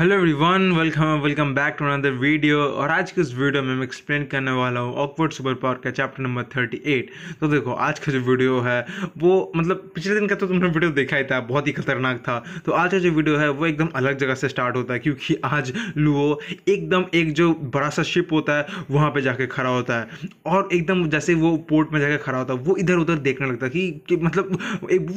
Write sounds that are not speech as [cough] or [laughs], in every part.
hello everyone welcome welcome back to another video और आज के इस वीडियो में मैं एक्सप्लेन करने वाला हूँ ऑकवर्ड सुपर पावर का चैप्टर नंबर थर्टी एट तो देखो आज का जो वीडियो है वो मतलब पिछले दिन का तो तुमने वीडियो देखा ही था बहुत ही खतरनाक था तो आज का जो वीडियो है वो एकदम अलग जगह से स्टार्ट होता है क्योंकि आज लुओ एकदम एक जो बड़ा सा शिप होता है वहाँ पर जाके खड़ा होता है और एकदम जैसे वो पोर्ट में जाकर खड़ा होता है वो इधर उधर देखने लगता है कि, कि मतलब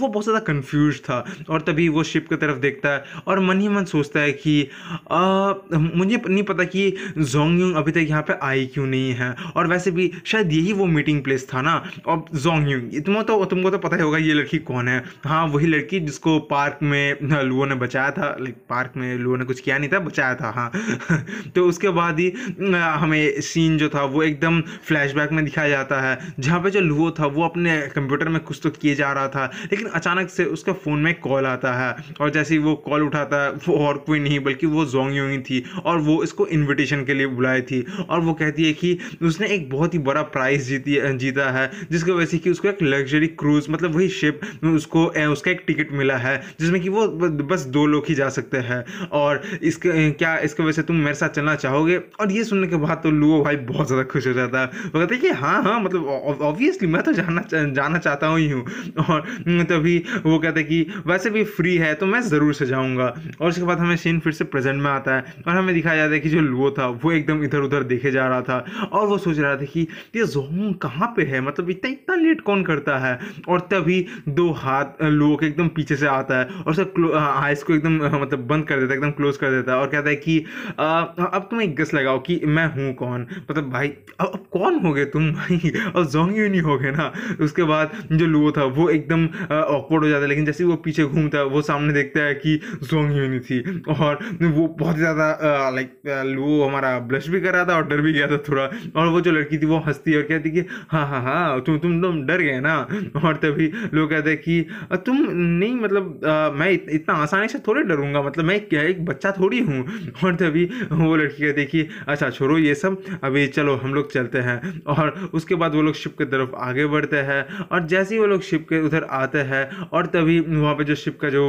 वो बहुत ज़्यादा कन्फ्यूज था और तभी वो शिप की तरफ देखता है और मन ही मन सोचता है कि आ, मुझे नहीं पता कि जोंग यूंग अभी तक यहाँ पे आई क्यों नहीं है और वैसे भी शायद यही वो मीटिंग प्लेस था ना अब जोंग यूंग तुमको तो तुमको तो पता ही होगा ये लड़की कौन है हाँ वही लड़की जिसको पार्क में लुओ ने बचाया था लाइक पार्क में लुओ ने कुछ किया नहीं था बचाया था हाँ [laughs] तो उसके बाद ही हमें सीन जो था वो एकदम फ्लैशबैक में दिखाया जाता है जहाँ पे जो लुओ था वो अपने कंप्यूटर में कुछ तो किए जा रहा था लेकिन अचानक से उसके फ़ोन में कॉल आता है और जैसे ही वो कॉल उठाता है वो और कोई नहीं बल्कि कि वो जोंग यूंगी थी और वो इसको इनविटेशन के लिए बुलाई थी और वो कहती है कि उसने एक बहुत ही बड़ा प्राइज़ जीती जीता है जिसकी वजह से कि उसको एक लग्जरी क्रूज़ मतलब वही शिप उसको उसका एक टिकट मिला है जिसमें कि वो बस दो लोग ही जा सकते हैं और इसके क्या इसकी वजह से तुम मेरे साथ चलना चाहोगे और ये सुनने के बाद तो लुओ भाई बहुत ज़्यादा खुश हो जाता है वो कहते हैं कि हाँ हाँ मतलब ऑब्वियसली मैं तो जाना जाना चाहता हूँ ही हूँ और तभी वो कहते हैं कि वैसे भी फ्री है तो मैं ज़रूर से जाऊँगा और उसके बाद हमें सीन फिर से प्रेजेंट में आता है और हमें दिखाया जाता है कि जो लुओ था वो एकदम इधर उधर देखे जा रहा था और वो सोच रहा था कि ये जोंग कहाँ पे है मतलब इतना इतना लेट कौन करता है और तभी दो हाथ लुओ के एकदम पीछे से आता है और सब आइस को एकदम मतलब बंद कर देता है एकदम क्लोज कर देता है और कहता है कि अब तुम एक गस लगाओ कि मैं हूँ कौन मतलब भाई अब, अब कौन हो गए तुम भाई और जोंग यू नहीं हो गए ना उसके बाद जो लुओ था वो एकदम ऑकवर्ड हो जाता है लेकिन जैसे वो पीछे घूमता है वो सामने देखता है कि जोंग यू नहीं थी और वो बहुत ही ज़्यादा लाइक वो हमारा ब्लश भी कर रहा था और डर भी गया था थोड़ा और वो जो लड़की थी वो हंसती और कहती कि हाँ हाँ हाँ तुम तुम तुम तो डर गए ना और तभी लोग कहते कि तुम नहीं मतलब आ, मैं इत, इतना आसानी से थोड़े डरूंगा मतलब मैं क्या एक बच्चा थोड़ी हूँ और तभी वो लड़की कहती कि अच्छा छोड़ो ये सब अभी चलो हम लोग चलते हैं और उसके बाद वो लोग शिप की तरफ आगे बढ़ते हैं और जैसे ही वो लोग शिप के उधर आते हैं और तभी वहाँ पर जो शिप का जो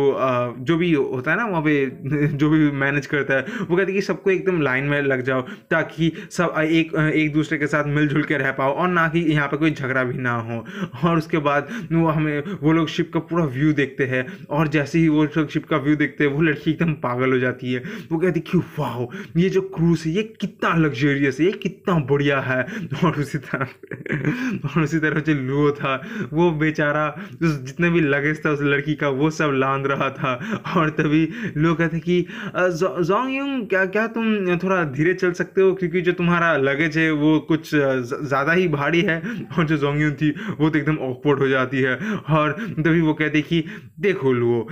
जो भी होता है ना वहाँ पे जो भी मैनेज करता है वो कहते हैं कि सबको एकदम लाइन में लग जाओ ताकि सब एक एक दूसरे के साथ मिलजुल के रह पाओ और ना कि यहाँ पर कोई झगड़ा भी ना हो और उसके बाद वो हमें वो लोग शिप का पूरा व्यू देखते हैं और जैसे ही वो लोग शिप का व्यू देखते हैं वो लड़की एकदम पागल हो जाती है वो कहती है कि वाह ये जो क्रूज़ है ये कितना लग्जरियस है ये कितना बढ़िया है और उसी तरह और उसी तरह जो लू था वो बेचारा उस जितने भी लगेज था उस लड़की का वो सब लांद रहा था और तभी लोग कहते कि जोंग यूंग क्या क्या तुम थोड़ा धीरे चल सकते हो क्योंकि जो तुम्हारा लगेज है वो कुछ ज़्यादा ही भारी है और जो जोंग यूंग थी वो तो एकदम ऑकवर्ड हो जाती है और तभी वो कहती कि देखो लुओ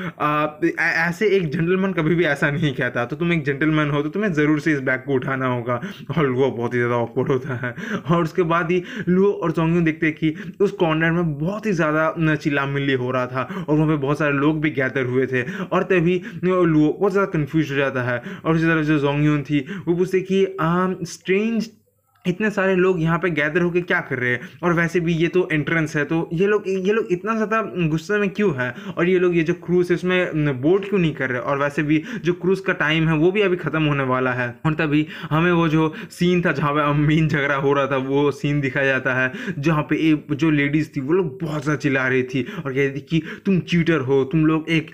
ऐसे एक जेंटलमैन कभी भी ऐसा नहीं कहता तो तुम एक जेंटलमैन हो तो तुम्हें ज़रूर से इस बैग को उठाना होगा और लुओ बहुत ही ज़्यादा ऑकवर्ड होता है और उसके बाद ही लुओ और जोंग यूंग देखते कि उस कॉर्नर में बहुत ही ज़्यादा चिल्ला हो रहा था और वहाँ पर बहुत सारे लोग भी गैदर हुए थे और तभी लुओ बहुत ज़्यादा कन्फ्यूज जाता है और इसी तरह जो जोंगयून थी वो पूछते कि आम स्ट्रेंज इतने सारे लोग यहाँ पे गैदर होके क्या कर रहे हैं और वैसे भी ये तो एंट्रेंस है तो ये लोग ये लोग इतना ज़्यादा गुस्से में क्यों है और ये लोग ये जो क्रूज़ है इसमें बोट क्यों नहीं कर रहे और वैसे भी जो क्रूज़ का टाइम है वो भी अभी ख़त्म होने वाला है और तभी हमें वो जो सीन था जहाँ पर मेन झगड़ा हो रहा था वो सीन दिखाया जाता है जहाँ पे एक जो लेडीज़ थी वो लोग बहुत ज़्यादा चिल्ला रही थी और कह रही थी कि तुम चीटर हो तुम लोग एक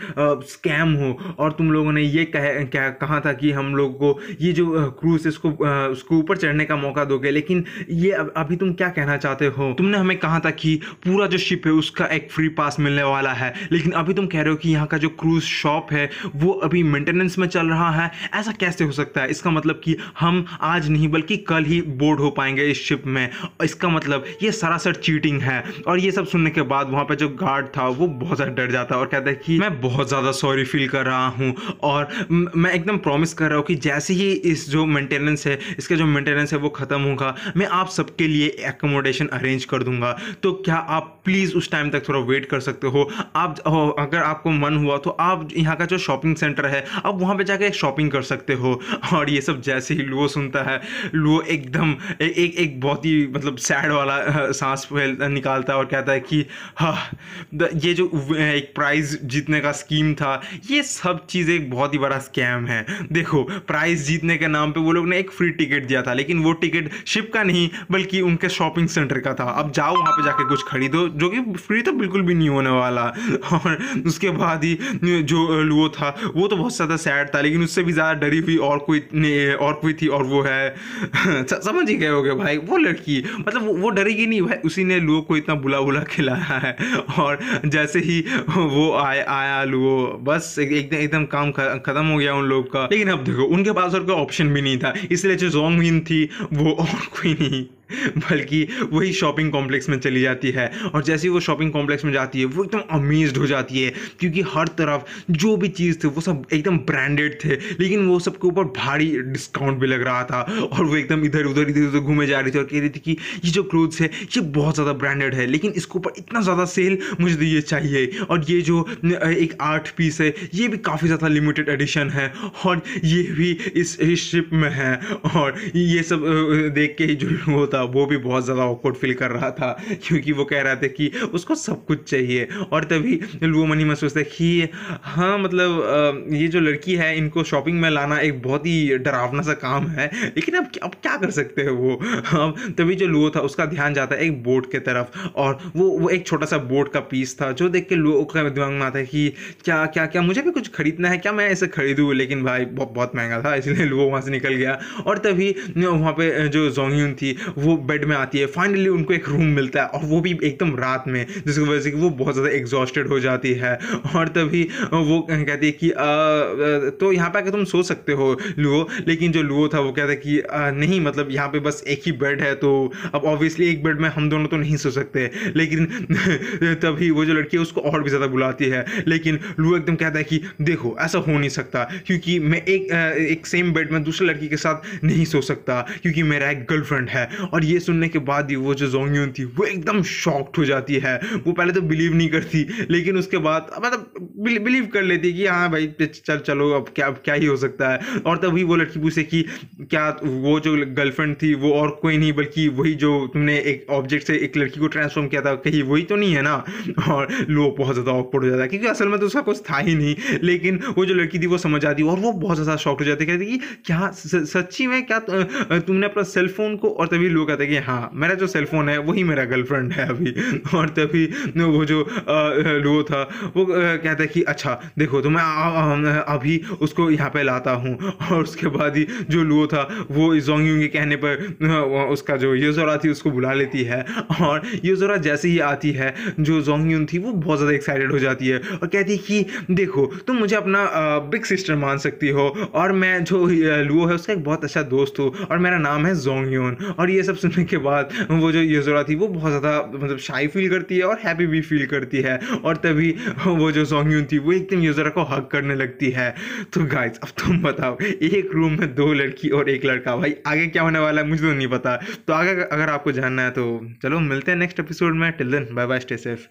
स्कैम हो और तुम लोगों ने ये कह, कहा था कि हम लोग को ये जो क्रूज़ उसको उसको ऊपर चढ़ने का मौका दो दोगे लेकिन ये अभी तुम क्या कहना चाहते हो तुमने हमें कहा था कि पूरा जो शिप है उसका एक फ्री पास मिलने वाला है लेकिन अभी तुम कह रहे हो कि यहाँ का जो क्रूज शॉप है वो अभी मेंटेनेंस में चल रहा है ऐसा कैसे हो सकता है इसका मतलब कि हम आज नहीं बल्कि कल ही बोर्ड हो पाएंगे इस शिप में इसका मतलब ये सरासर चीटिंग है और ये सब सुनने के बाद वहाँ पर जो गार्ड था वो बहुत ज़्यादा डर जाता है और कहता है कि मैं बहुत ज़्यादा सॉरी फील कर रहा हूँ और मैं एकदम प्रॉमिस कर रहा हूँ कि जैसे ही इस जो मेंटेनेंस है इसका जो मेंटेनेंस है वो ख़त्म होगा मैं आप सबके लिए एकोमोडेशन अरेंज कर दूंगा तो क्या आप प्लीज़ उस टाइम तक थोड़ा वेट कर सकते हो आप अगर आपको मन हुआ तो आप यहाँ का जो शॉपिंग सेंटर है आप वहाँ पे जाकर शॉपिंग कर सकते हो और ये सब जैसे ही लुओ सुनता है लुओ एकदम एक एक एक बहुत ही मतलब सैड वाला सांस निकालता है और कहता है कि हाँ ये जो एक प्राइज़ जीतने का स्कीम था ये सब चीज़ एक बहुत ही बड़ा स्कैम है देखो प्राइज़ जीतने के नाम पे वो लोग ने एक फ्री टिकट दिया था लेकिन वो टिकट शिप का नहीं बल्कि उनके शॉपिंग सेंटर का था अब जाओ वहाँ पे जाके कुछ खरीदो जो कि फ्री तो बिल्कुल भी नहीं होने वाला [laughs] और उसके बाद ही जो लुओ था वो तो बहुत ज़्यादा सैड था लेकिन उससे भी ज़्यादा डरी हुई और कोई और कोई थी और वो है [laughs] समझ ही गए हो भाई वो लड़की मतलब वो, वो डरेगी नहीं भाई उसी ने लुओ को इतना बुला बुला [laughs] खिलाया है और जैसे ही वो आए आया लुओ बस एकदम एकदम काम ख़त्म हो गया उन लोग का लेकिन अब देखो उनके पास और कोई ऑप्शन भी नहीं था इसलिए जो जोंग थी वो [laughs] quindi [laughs] बल्कि वही शॉपिंग कॉम्प्लेक्स में चली जाती है और जैसे ही वो शॉपिंग कॉम्प्लेक्स में जाती है वो एकदम अमेज्ड हो जाती है क्योंकि हर तरफ जो भी चीज़ थी वो सब एकदम ब्रांडेड थे लेकिन वो सबके ऊपर भारी डिस्काउंट भी लग रहा था और वो एकदम इधर उधर इधर उधर घूमे जा रही थी और कह रही थी कि ये जो क्लोथ्स है ये बहुत ज़्यादा ब्रांडेड है लेकिन इसके ऊपर इतना ज़्यादा सेल मुझे तो ये चाहिए और ये जो एक आर्ट पीस है ये भी काफ़ी ज़्यादा लिमिटेड एडिशन है और ये भी इस शिप में है और ये सब देख के ही जो होता था वो भी बहुत ज़्यादा ऑकवर्ड फील कर रहा था क्योंकि वो कह रहा था कि उसको सब कुछ चाहिए और तभी लुओ मनी में सोचता कि हाँ मतलब ये जो लड़की है इनको शॉपिंग में लाना एक बहुत ही डरावना सा काम है लेकिन अब अब क्या कर सकते हैं वो अब तभी जो लुओ था उसका ध्यान जाता है एक बोर्ड के तरफ और वो वो एक छोटा सा बोर्ड का पीस था जो देख के लुओ का दिमाग में आता है कि क्या क्या क्या मुझे भी कुछ खरीदना है क्या मैं ऐसे खरीदूँ लेकिन भाई बहुत महंगा था इसलिए लुओ वहाँ से निकल गया और तभी वहाँ पे जो जोंगयून थी वो बेड में आती है फाइनली उनको एक रूम मिलता है और वो भी एकदम रात में जिसकी वजह से वो बहुत ज़्यादा एग्जॉस्टेड हो जाती है और तभी वो कहती है कि आ, तो यहाँ पे आकर तुम सो सकते हो लुओ लेकिन जो लुओ था वो कहता है कि आ, नहीं मतलब यहाँ पे बस एक ही बेड है तो अब ऑब्वियसली एक बेड में हम दोनों तो नहीं सो सकते लेकिन [laughs] तभी वो जो लड़की है उसको और भी ज़्यादा बुलाती है लेकिन लुओ एकदम कहता है कि देखो ऐसा हो नहीं सकता क्योंकि मैं एक एक सेम बेड में दूसरे लड़की के साथ नहीं सो सकता क्योंकि मेरा एक गर्लफ्रेंड है और और ये सुनने के बाद ही वो जो जोंगयून थी वो एकदम शॉक्ड हो जाती है वो पहले तो बिलीव नहीं करती लेकिन उसके बाद मतलब बिलीव कर लेती है कि हाँ भाई चल चलो अब क्या अब क्या ही हो सकता है और तभी वो लड़की पूछे कि क्या वो जो गर्लफ्रेंड थी वो और कोई नहीं बल्कि वही जो तुमने एक ऑब्जेक्ट से एक लड़की को ट्रांसफॉर्म किया था कहीं वही तो नहीं है ना और लोग बहुत ज़्यादा ऑकवर्ड हो जाता है क्योंकि असल में तो उसका कुछ था ही नहीं लेकिन वो जो लड़की थी वो समझ आती और वो बहुत ज़्यादा शॉक्ट हो जाती कहती कि क्या सच्ची में क्या तुमने अपना सेल फोन को और तभी लोग वो कहता है कि हाँ मेरा जो सेलफोन है वही मेरा गर्लफ्रेंड है अभी और तभी वो जो लो था वो कहता है कि अच्छा देखो तो मैं अभी उसको यहाँ पे लाता हूँ और उसके बाद ही जो लुओ था वो जोंग के कहने पर उसका जो जोरा थी उसको बुला लेती है और जोरा जैसे ही आती है जो जोंगयून थी वो बहुत ज़्यादा एक्साइटेड हो जाती है और कहती है कि देखो तुम मुझे अपना बिग सिस्टर मान सकती हो और मैं जो लुओ है उसका एक बहुत अच्छा दोस्त हूँ और मेरा नाम है जोंगयून और ये सब सब सुनने के बाद वो जो यजोरा थी वो बहुत ज़्यादा मतलब शाई फील करती है और हैप्पी भी फील करती है और तभी वो जो जोंगयून थी वो एकदम यजोरा को हक करने लगती है तो गाइज अब तुम बताओ एक रूम में दो लड़की और एक लड़का भाई आगे क्या होने वाला है मुझे तो नहीं पता तो आगे अगर आपको जानना है तो चलो मिलते हैं नेक्स्ट एपिसोड में till then bye bye stay safe